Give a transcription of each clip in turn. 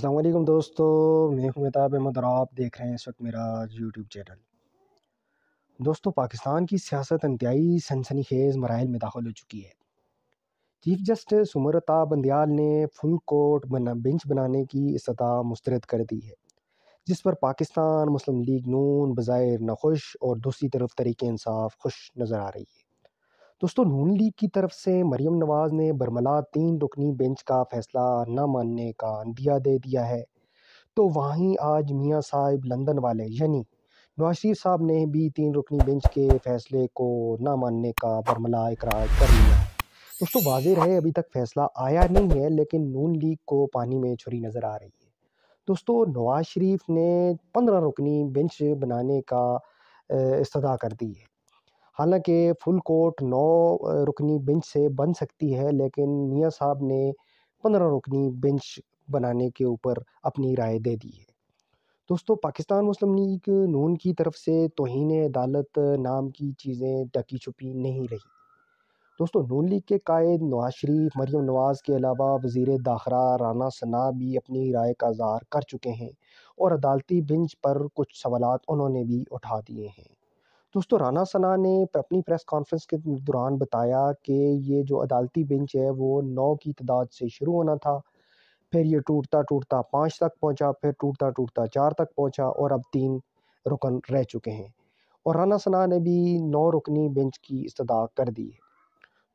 असलम दोस्तों मैं हूं मेहताब अहमद और आप देख रहे हैं इस वक्त मेरा यूट्यूब चैनल दोस्तों पाकिस्तान की सियासत इंतहाई सनसनी खेज़ मराइल में दाखिल हो चुकी है चीफ जस्टिस उमरता बंदयाल ने फुल कोर्ट बना बेंच बनाने की सतह मुस्तरद कर दी है जिस पर पाकिस्तान मुस्लिम लीग नून बज़ाहिर नखुश और दूसरी तरफ तरीक़ानसाफ़ खुश नज़र आ रही है दोस्तों नून लीग की तरफ से मरीम नवाज़ ने बरमला तीन रुकनी बेंच का फैसला न मानने का अंदिया दे दिया है तो वहीं आज मियाँ साहिब लंदन वाले यानी नवाज शरीफ साहब ने भी तीन रुकनी बेंच के फैसले को न मानने का बरमला इकरार कर लिया है दोस्तों वाजिर है अभी तक फैसला आया नहीं है लेकिन नून लीग को पानी में छुरी नज़र आ रही है दोस्तों नवाज शरीफ ने पंद्रह रुकनी बेंच बनाने का इस्तः कर दी है हालांकि फुल कोर्ट नौ रुकनी बेंच से बन सकती है लेकिन मियाँ साहब ने पंद्रह रुकनी बेंच बनाने के ऊपर अपनी राय दे दी है दोस्तों पाकिस्तान मुस्लिम लीग नून की तरफ से तोहन अदालत नाम की चीज़ें ढकी छुपी नहीं रही दोस्तों नून लीग के कायद नवाज शरीफ मरियम नवाज़ के अलावा वजीर दाखरा राना सना भी अपनी राय का इजहार कर चुके हैं और अदालती बेंच पर कुछ सवाल उन्होंने भी उठा दिए हैं दोस्तों राना सना ने अपनी प्रेस कॉन्फ्रेंस के दौरान बताया कि ये जो अदालती बेंच है वो नौ की तादाद से शुरू होना था फिर ये टूटता टूटता पाँच तक पहुंचा फिर टूटता टूटता चार तक पहुंचा और अब तीन रुकन रह चुके हैं और राना सना ने भी नौ रुकनी बेंच की इस्तः कर दी है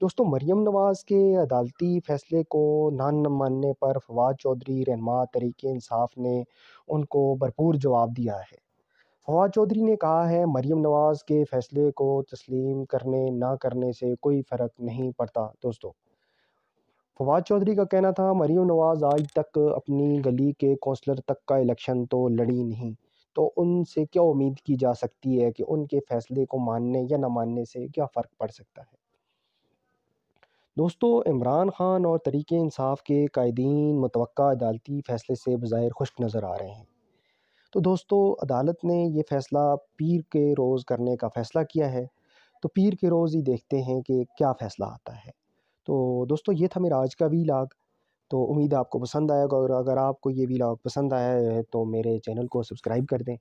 दोस्तों मरियम नवाज़ के अदालती फ़ैसले को नान न मानने पर फवाद चौधरी रहनमा तरीके इंसाफ ने उनको भरपूर जवाब दिया है फवाद चौधरी ने कहा है मरीम नवाज़ के फैसले को तस्लीम करने ना करने से कोई फ़र्क नहीं पड़ता दोस्तों फवाद चौधरी का कहना था मरीम नवाज़ आज तक अपनी गली के कौंसलर तक का इलेक्शन तो लड़ी नहीं तो उनसे क्या उम्मीद की जा सकती है कि उनके फैसले को मानने या ना मानने से क्या फ़र्क पड़ सकता है दोस्तों इमरान खान और तरीके इंसाफ के कायदीन मुतव अदालती फ़ैसले से बज़ाहिर खुश नज़र आ रहे हैं तो दोस्तों अदालत ने ये फ़ैसला पीर के रोज़ करने का फ़ैसला किया है तो पीर के रोज़ ही देखते हैं कि क्या फ़ैसला आता है तो दोस्तों ये था मेरा आज का लाग तो उम्मीद आपको पसंद आएगा और अगर आपको ये लाग पसंद आया है तो मेरे चैनल को सब्सक्राइब कर दें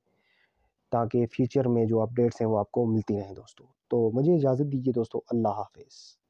ताकि फ्यूचर में जो अपडेट्स हैं वो आपको मिलती रहें दोस्तों तो मुझे इजाज़त दीजिए दोस्तों अल्लाह हाफिज़